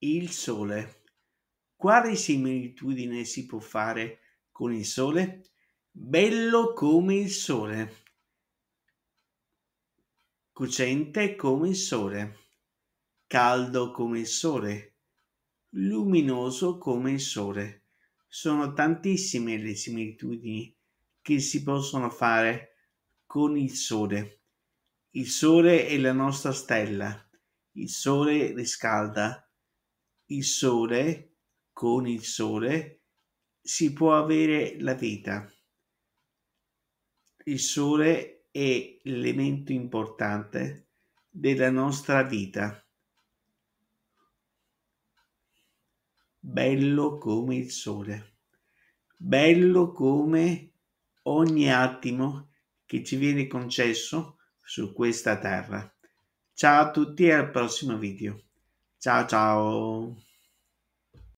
Il Sole. Quale similitudine si può fare con il Sole? Bello come il Sole. Cucente come il Sole. Caldo come il Sole. Luminoso come il Sole. Sono tantissime le similitudini che si possono fare con il Sole. Il Sole è la nostra stella. Il Sole riscalda il sole, con il sole, si può avere la vita. Il sole è l'elemento importante della nostra vita. Bello come il sole, bello come ogni attimo che ci viene concesso su questa terra. Ciao a tutti e al prossimo video. 早早。